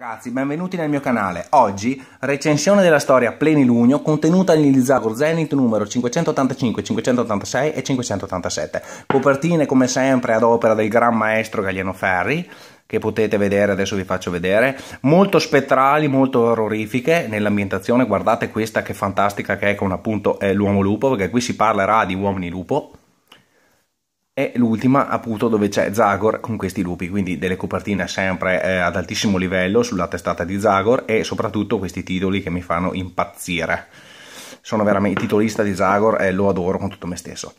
Ragazzi, benvenuti nel mio canale. Oggi recensione della storia Plenilunio contenuta Zagor Zenith numero 585, 586 e 587. Copertine come sempre ad opera del gran maestro Gagliano Ferri che potete vedere, adesso vi faccio vedere, molto spettrali, molto orrorifiche nell'ambientazione, guardate questa che fantastica che è con appunto eh, l'uomo lupo, perché qui si parlerà di uomini lupo, e l'ultima appunto dove c'è Zagor con questi lupi, quindi delle copertine sempre eh, ad altissimo livello sulla testata di Zagor e soprattutto questi titoli che mi fanno impazzire. Sono veramente titolista di Zagor e eh, lo adoro con tutto me stesso.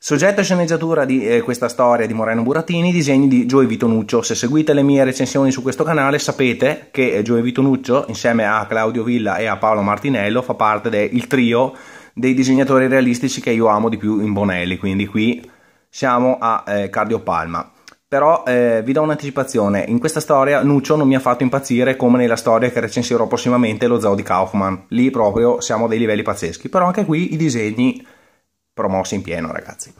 Soggetto e sceneggiatura di eh, questa storia di Moreno Burattini, disegni di Gioe Vitonuccio. Se seguite le mie recensioni su questo canale sapete che eh, Gioe Vitonuccio, insieme a Claudio Villa e a Paolo Martinello, fa parte del trio dei disegnatori realistici che io amo di più in Bonelli, quindi qui siamo a eh, Cardiopalma. Però eh, vi do un'anticipazione, in questa storia Nuccio non mi ha fatto impazzire come nella storia che recensirò prossimamente lo zoo di Kaufman. Lì proprio siamo a dei livelli pazzeschi, però anche qui i disegni promossi in pieno ragazzi.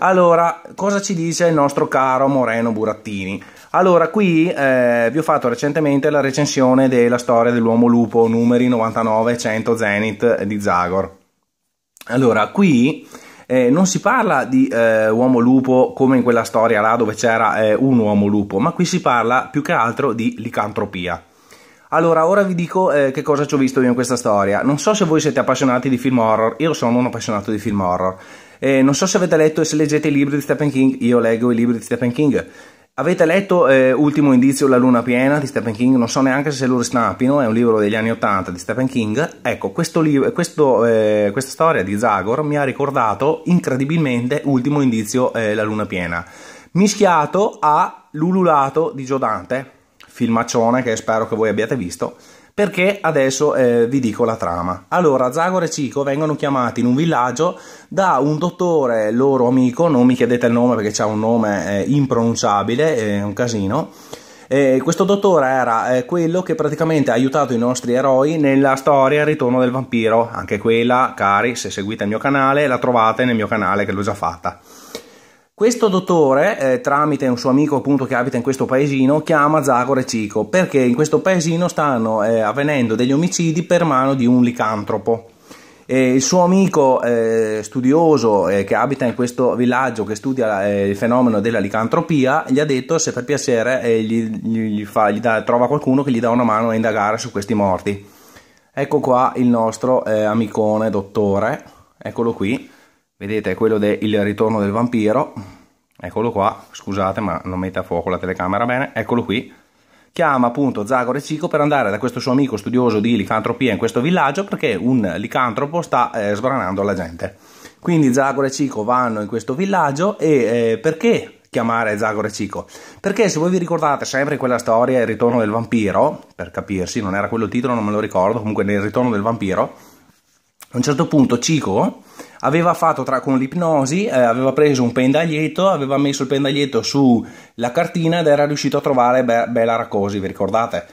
Allora, cosa ci dice il nostro caro Moreno Burattini? Allora, qui eh, vi ho fatto recentemente la recensione della storia dell'uomo lupo, numeri 99 100 Zenith di Zagor. Allora, qui eh, non si parla di eh, uomo lupo come in quella storia là dove c'era eh, un uomo lupo, ma qui si parla più che altro di licantropia. Allora, ora vi dico eh, che cosa ci ho visto io in questa storia. Non so se voi siete appassionati di film horror, io sono un appassionato di film horror. Eh, non so se avete letto e se leggete i libri di Stephen King, io leggo i libri di Stephen King. Avete letto eh, Ultimo indizio La luna piena di Stephen King? Non so neanche se lo restampino, è un libro degli anni 80 di Stephen King. Ecco, questo li- questo, eh, questa storia di Zagor mi ha ricordato incredibilmente Ultimo indizio eh, La luna piena, mischiato a L'ululato di Giodante, filmaccione che spero che voi abbiate visto, perché adesso eh, vi dico la trama. Allora, Zagor e Cico vengono chiamati in un villaggio da un dottore loro amico, non mi chiedete il nome perché c'è un nome eh, impronunciabile, è eh, un casino. Eh, questo dottore era eh, quello che praticamente ha aiutato i nostri eroi nella storia Ritorno del vampiro. Anche quella, cari, se seguite il mio canale, la trovate nel mio canale che l'ho già fatta. Questo dottore, eh, tramite un suo amico appunto che abita in questo paesino, chiama Zagore Cico perché in questo paesino stanno eh, avvenendo degli omicidi per mano di un licantropo. E il suo amico eh, studioso eh, che abita in questo villaggio che studia eh, il fenomeno della licantropia gli ha detto se per piacere eh, gli, gli fa, gli da, trova qualcuno che gli dà una mano a indagare su questi morti. Ecco qua il nostro amicone dottore, eccolo qui vedete quello del ritorno del vampiro eccolo qua scusate ma non mette a fuoco la telecamera bene eccolo qui chiama appunto Zagor e Cico per andare da questo suo amico studioso di licantropia in questo villaggio perché un licantropo sta eh, sbranando la gente quindi Zagor e Cico vanno in questo villaggio e eh, perché chiamare Zagor e Cico. Perché se voi vi ricordate sempre quella storia Il ritorno del vampiro, per capirsi, non era quello il titolo, non me lo ricordo, comunque nel ritorno del vampiro, a un certo punto Cico aveva fatto tra, con l'ipnosi, eh, aveva preso un pendaglietto, aveva messo il pendaglietto sulla cartina ed era riuscito a trovare Be- Bela Racosi, vi ricordate?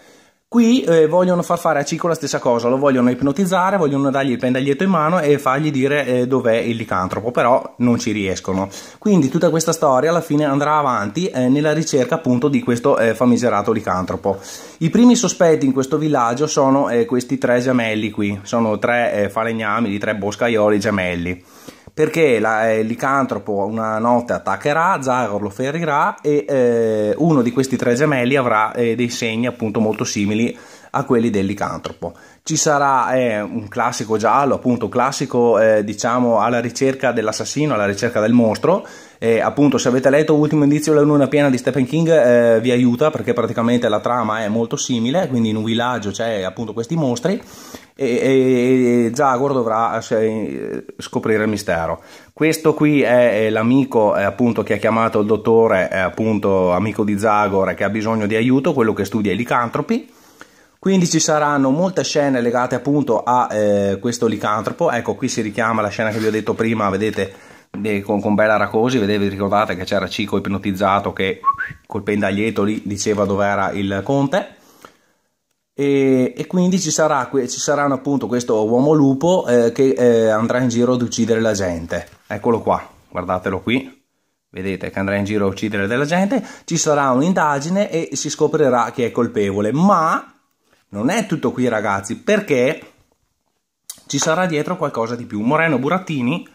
Qui eh, vogliono far fare a Cicco la stessa cosa, lo vogliono ipnotizzare, vogliono dargli il pendaglietto in mano e fargli dire eh, dov'è il licantropo, però non ci riescono. Quindi tutta questa storia alla fine andrà avanti eh, nella ricerca appunto di questo eh, famigerato licantropo. I primi sospetti in questo villaggio sono eh, questi tre gemelli qui, sono tre eh, falegnami di tre boscaioli gemelli perché la, eh, licantropo una notte attaccherà, Zagor lo ferirà e eh, uno di questi tre gemelli avrà eh, dei segni appunto molto simili a quelli del Ci sarà eh, un classico giallo, appunto un classico eh, diciamo alla ricerca dell'assassino, alla ricerca del mostro e appunto, se avete letto Ultimo indizio della luna piena di Stephen King, eh, vi aiuta perché praticamente la trama è molto simile. Quindi, in un villaggio c'è appunto questi mostri e, e, e Zagor dovrà se, scoprire il mistero. Questo qui è l'amico appunto che ha chiamato il dottore, appunto amico di Zagor che ha bisogno di aiuto, quello che studia i licantropi. Quindi ci saranno molte scene legate appunto a eh, questo licantropo. Ecco, qui si richiama la scena che vi ho detto prima, vedete con, con Bella Racosi, vedevi, ricordate che c'era Cico ipnotizzato che col pendaglietto lì diceva dove era il conte. E, e, quindi ci, sarà, ci saranno appunto questo uomo lupo eh, che eh, andrà in giro ad uccidere la gente. Eccolo qua, guardatelo qui. Vedete che andrà in giro a uccidere della gente, ci sarà un'indagine e si scoprirà chi è colpevole. Ma non è tutto qui, ragazzi, perché ci sarà dietro qualcosa di più. Moreno Burattini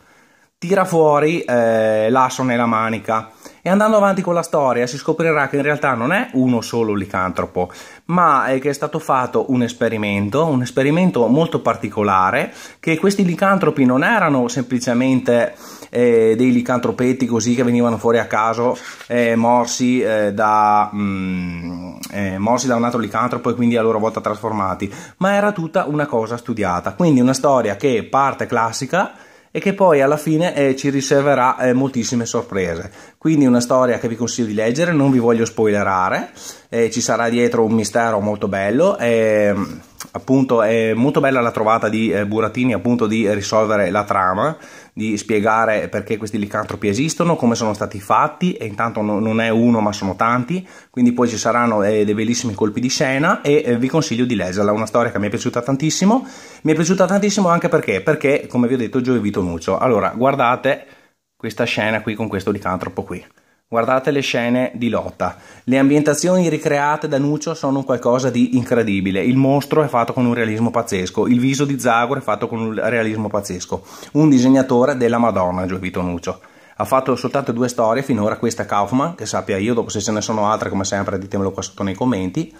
tira fuori eh, l'asso nella manica e andando avanti con la storia si scoprirà che in realtà non è uno solo licantropo, ma è che è stato fatto un esperimento, un esperimento molto particolare, che questi licantropi non erano semplicemente eh, dei licantropetti così che venivano fuori a caso eh, morsi, eh, da, mh, mm, eh, morsi da un altro licantropo e quindi a loro volta trasformati, ma era tutta una cosa studiata, quindi una storia che parte classica e che poi alla fine eh, ci riserverà eh, moltissime sorprese. Quindi una storia che vi consiglio di leggere, non vi voglio spoilerare, eh, ci sarà dietro un mistero molto bello. Ehm appunto è molto bella la trovata di eh, Buratini appunto di risolvere la trama di spiegare perché questi licantropi esistono, come sono stati fatti e intanto no, non è uno ma sono tanti, quindi poi ci saranno eh, dei bellissimi colpi di scena e eh, vi consiglio di leggerla, è una storia che mi è piaciuta tantissimo, mi è piaciuta tantissimo anche perché, perché come vi ho detto Giovevito Nuccio, allora guardate questa scena qui con questo licantropo qui, Guardate le scene di lotta. Le ambientazioni ricreate da Nuccio sono qualcosa di incredibile. Il mostro è fatto con un realismo pazzesco, il viso di Zagor è fatto con un realismo pazzesco. Un disegnatore della Madonna, Giovito Nuccio. Ha fatto soltanto due storie finora, questa Kaufman, che sappia io, dopo se ce ne sono altre come sempre ditemelo qua sotto nei commenti.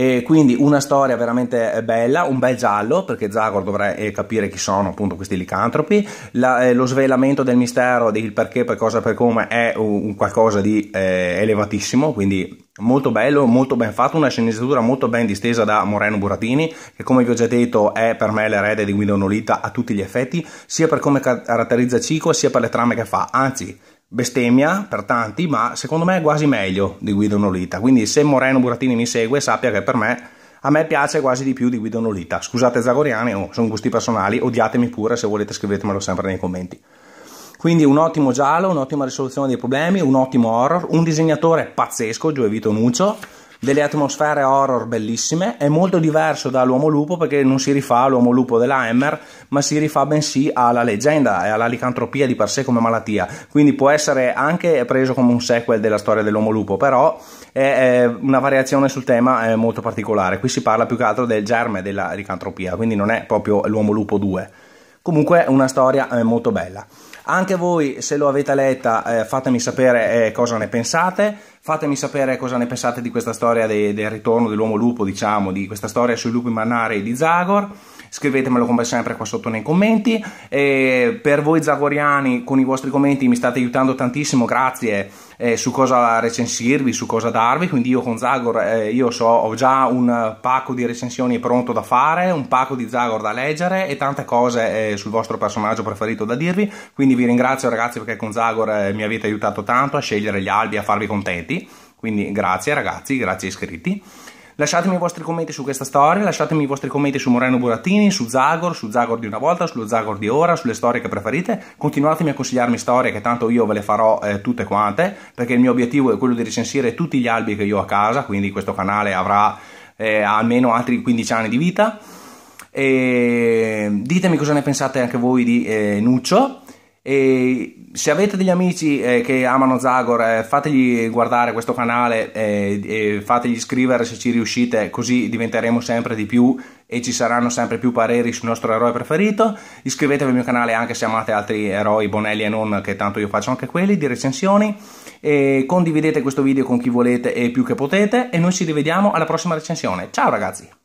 E quindi una storia veramente eh, bella, un bel giallo, perché Zagor dovrà eh, capire chi sono appunto questi licantropi. La, eh, lo svelamento del mistero del perché, per cosa, per come è un, qualcosa di eh, elevatissimo, quindi molto bello, molto ben fatto, una sceneggiatura molto ben distesa da Moreno Buratini, che come vi ho già detto è per me l'erede di Guido Nolita a tutti gli effetti, sia per come caratterizza Cico, sia per le trame che fa, anzi bestemmia per tanti, ma secondo me è quasi meglio di Guido Nolita. Quindi se Moreno Burattini mi segue, sappia che per me a me piace quasi di più di Guido Nolita. Scusate Zagoriani, oh, sono gusti personali, odiatemi pure, se volete scrivetemelo sempre nei commenti. Quindi un ottimo giallo, un'ottima risoluzione dei problemi, un ottimo horror, un disegnatore pazzesco, Gioevito Nuccio delle atmosfere horror bellissime. È molto diverso dall'Uomo Lupo perché non si rifà all'Uomo Lupo della Hammer, ma si rifà bensì alla leggenda e alla licantropia di per sé come malattia. Quindi può essere anche preso come un sequel della storia dell'Uomo Lupo, però è, una variazione sul tema molto particolare. Qui si parla più che altro del germe della licantropia, quindi non è proprio l'Uomo Lupo 2. Comunque è una storia eh, molto bella. Anche voi, se lo avete letta, eh, fatemi sapere eh, cosa ne pensate. Fatemi sapere cosa ne pensate di questa storia de del ritorno dell'uomo lupo, diciamo, di questa storia sui lupi mannari di Zagor scrivetemelo come sempre qua sotto nei commenti. E per voi zagoriani, con i vostri commenti mi state aiutando tantissimo, grazie eh, su cosa recensirvi, su cosa darvi. Quindi io con Zagor eh, io so, ho già un pacco di recensioni pronto da fare, un pacco di Zagor da leggere e tante cose eh, sul vostro personaggio preferito da dirvi. Quindi vi ringrazio ragazzi perché con Zagor eh, mi avete aiutato tanto a scegliere gli albi, a farvi contenti. Quindi grazie ragazzi, grazie iscritti. Lasciatemi i vostri commenti su questa storia, lasciatemi i vostri commenti su Moreno Burattini, su Zagor, su Zagor di una volta, sullo Zagor di ora, sulle storie che preferite. Continuatemi a consigliarmi storie che tanto io ve le farò eh, tutte quante, perché il mio obiettivo è quello di recensire tutti gli albi che io ho a casa, quindi questo canale avrà eh, almeno altri 15 anni di vita. E ditemi cosa ne pensate anche voi di eh, Nuccio. E se avete degli amici eh, che amano Zagor, eh, fategli guardare questo canale eh, e fategli iscrivere se ci riuscite, così diventeremo sempre di più e ci saranno sempre più pareri sul nostro eroe preferito. Iscrivetevi al mio canale anche se amate altri eroi, Bonelli e non, che tanto io faccio anche quelli di recensioni. E condividete questo video con chi volete e più che potete. E noi ci rivediamo alla prossima recensione. Ciao ragazzi!